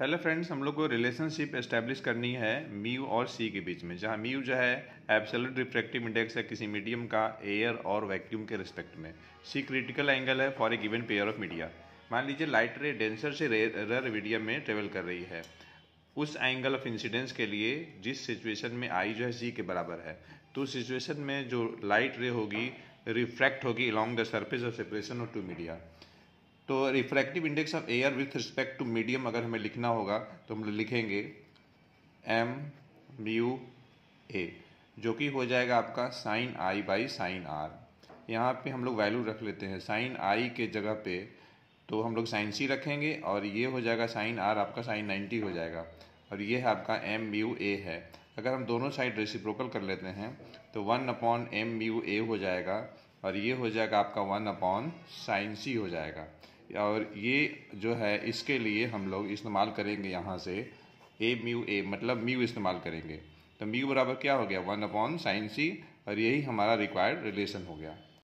hello friends हम लोग को रिलेशनशिप एस्टेब्लिश करनी है म्यू और सी के बीच में जहाँ म्यू जो है एब्सोल्यूट रिफ्रैक्टिव इंडेक्स है किसी मीडियम का एयर और वैक्यूम के रिस्पेक्ट में सी क्रिटिकल एंगल है for a given pair of media मान लीजिए लाइट रे डेंसर से रेयर मीडियम में ट्रेवल कर रही है उस एंगल ऑफ इंसिडेंस के लिए जिस सिचुएशन में आई जो है सी के बराबर है तो सिचुएशन में जो लाइट रे होगी रिफ्रैक्ट होगी along the surface of separation of two media तो refractive index of air with respect to medium अगर हमें लिखना होगा तो हम लिखेंगे एम म्यू ए जो कि हो जाएगा आपका sine i by sine r यहाँ पे हम लोग वैल्यू रख लेते हैं साइन आई के जगह पे तो हम लोग साइन सी रखेंगे और ये हो जाएगा साइन आर आपका साइन नाइन्टी हो जाएगा और ये है आपका एम यू ए है अगर हम दोनों साइड रेसिप्रोकल कर लेते हैं तो one upon M U A हो जाएगा और ये हो जाएगा आपका वन अपॉन साइन सी हो जाएगा और ये जो है इसके लिए हम लोग इस्तेमाल करेंगे यहाँ से ए म्यू ए मतलब म्यू इस्तेमाल करेंगे तो म्यू बराबर क्या हो गया वन अपॉन साइन सी और यही हमारा रिक्वायर्ड रिलेशन हो गया